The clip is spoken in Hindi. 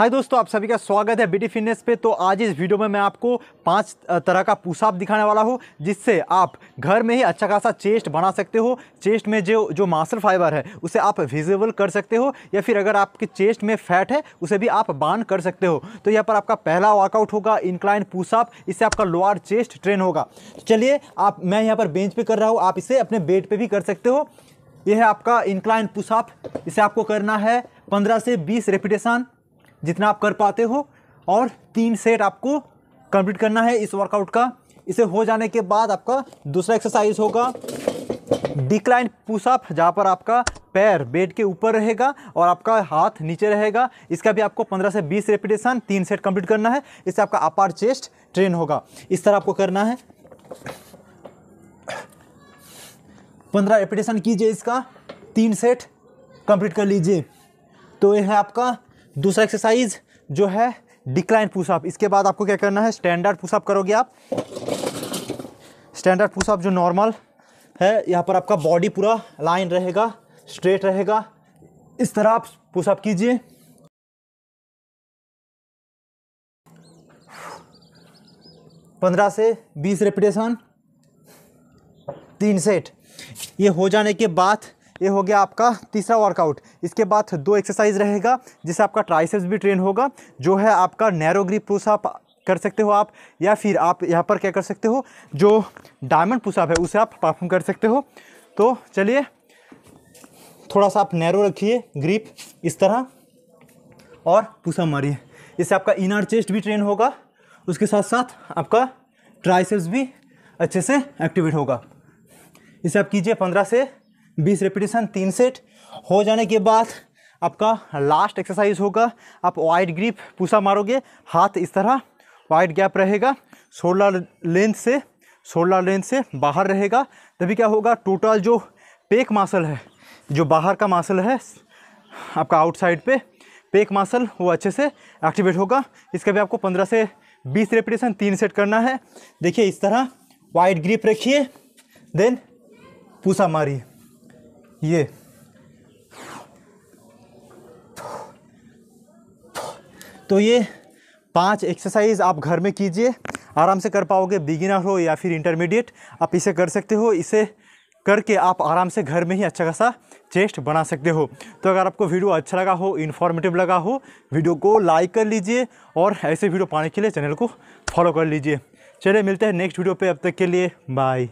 हाय दोस्तों आप सभी का स्वागत है बीटी फिटनेस पे तो आज इस वीडियो में मैं आपको पांच तरह का पुशअप दिखाने वाला हूँ जिससे आप घर में ही अच्छा खासा चेस्ट बना सकते हो चेस्ट में जो जो मासल फाइबर है उसे आप विजिबल कर सकते हो या फिर अगर आपके चेस्ट में फैट है उसे भी आप बांध कर सकते हो तो यहाँ पर आपका पहला वर्कआउट होगा इंक्लाइन पुशअप इससे आपका लोअर चेस्ट ट्रेन होगा चलिए आप मैं यहाँ पर बेंच पर कर रहा हूँ आप इसे अपने बेड पर भी कर सकते हो यह है आपका इंक्लाइन पुशअप इसे आपको करना है पंद्रह से बीस रेपिटेशन जितना आप कर पाते हो और तीन सेट आपको कंप्लीट करना है इस वर्कआउट का इसे हो जाने के बाद आपका दूसरा एक्सरसाइज होगा डिक्लाइन पुशअप जहाँ पर आपका पैर बेड के ऊपर रहेगा और आपका हाथ नीचे रहेगा इसका भी आपको 15 से 20 रेपिटेशन तीन सेट कंप्लीट करना है इससे आपका अपार चेस्ट ट्रेन होगा इस तरह आपको करना है 15 रेपिटेशन कीजिए इसका तीन सेट कंप्लीट कर लीजिए तो यह है आपका दूसरा एक्सरसाइज जो है डिक्लाइन पुशअप इसके बाद आपको क्या करना है स्टैंडर्ड पुशअप करोगे आप स्टैंडर्ड पुशअप जो नॉर्मल है यहाँ पर आपका बॉडी पूरा लाइन रहेगा स्ट्रेट रहेगा इस तरह आप पुशअप कीजिए पंद्रह से बीस रेपिटेशन तीन सेट ये हो जाने के बाद ये हो गया आपका तीसरा वर्कआउट इसके बाद दो एक्सरसाइज रहेगा जिससे आपका ट्राइसेप्स भी ट्रेन होगा जो है आपका नैरो ग्रिप पुशअप कर सकते हो आप या फिर आप यहाँ पर क्या कर सकते हो जो डायमंड पुशअप है उसे आप परफॉर्म कर सकते हो तो चलिए थोड़ा सा आप नैरो रखिए ग्रिप इस तरह और पुशअप मारिए इससे आपका इनर चेस्ट भी ट्रेन होगा उसके साथ साथ आपका ट्राइसेप्स भी अच्छे से एक्टिवेट होगा इसे आप कीजिए पंद्रह से बीस रेपिटेशन तीन सेट हो जाने के बाद आपका लास्ट एक्सरसाइज होगा आप वाइड ग्रिप पूसा मारोगे हाथ इस तरह वाइड गैप रहेगा शोल्डर लेंथ से शोल्डर लेंथ से बाहर रहेगा तभी क्या होगा टोटल जो पेक मासल है जो बाहर का मासल है आपका आउटसाइड पे पेक मासल वो अच्छे से एक्टिवेट होगा इसका भी आपको पंद्रह से बीस रेपिटेशन तीन सेट करना है देखिए इस तरह वाइड ग्रिप रखिए देन पूसा मारिए ये तो ये पांच एक्सरसाइज आप घर में कीजिए आराम से कर पाओगे बिगिनर हो या फिर इंटरमीडिएट आप इसे कर सकते हो इसे करके आप आराम से घर में ही अच्छा खासा चेस्ट बना सकते हो तो अगर आपको वीडियो अच्छा लगा हो इन्फॉर्मेटिव लगा हो वीडियो को लाइक कर लीजिए और ऐसे वीडियो पाने के लिए चैनल को फॉलो कर लीजिए चलिए मिलते हैं नेक्स्ट वीडियो पे अब तक के लिए बाय